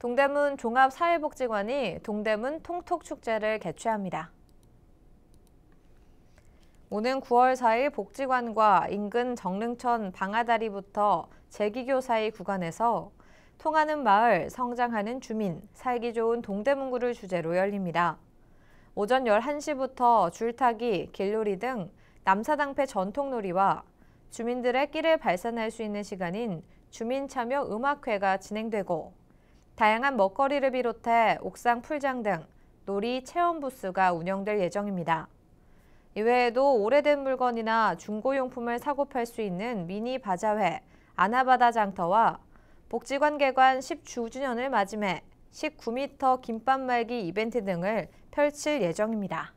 동대문 종합사회복지관이 동대문 통톡축제를 개최합니다. 오는 9월 4일 복지관과 인근 정릉천 방아다리부터 제기교 사이 구간에서 통하는 마을, 성장하는 주민, 살기 좋은 동대문구를 주제로 열립니다. 오전 11시부터 줄타기, 길놀이 등 남사당패 전통놀이와 주민들의 끼를 발산할 수 있는 시간인 주민참여 음악회가 진행되고 다양한 먹거리를 비롯해 옥상 풀장 등 놀이 체험 부스가 운영될 예정입니다. 이외에도 오래된 물건이나 중고용품을 사고 팔 수 있는 미니 바자회, 아나바다 장터와 복지관 개관 10주년을 맞이해 19m 김밥 말기 이벤트 등을 펼칠 예정입니다.